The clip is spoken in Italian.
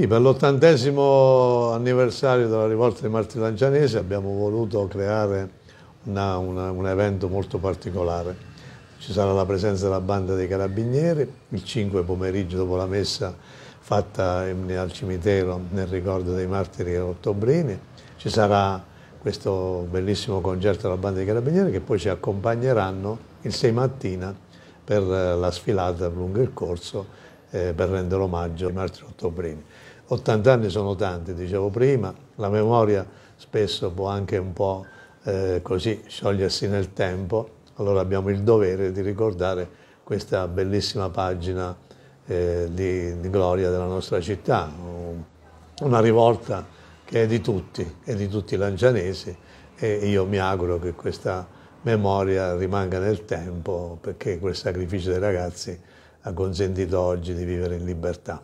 Sì, per l'ottantesimo anniversario della rivolta di Martilangianese abbiamo voluto creare una, una, un evento molto particolare. Ci sarà la presenza della banda dei carabinieri, il 5 pomeriggio dopo la messa fatta al cimitero nel ricordo dei martiri ottobrini. Ci sarà questo bellissimo concerto della banda dei carabinieri che poi ci accompagneranno il 6 mattina per eh, la sfilata lungo il corso eh, per rendere omaggio a martiri ottobrini. 80 anni sono tanti, dicevo prima, la memoria spesso può anche un po' eh, così sciogliersi nel tempo, allora abbiamo il dovere di ricordare questa bellissima pagina eh, di, di, gloria della nostra città, una rivolta che è di tutti, è di tutti i lancianesi e io mi auguro che questa memoria rimanga nel tempo perché quel sacrificio dei ragazzi ha consentito oggi di vivere in libertà.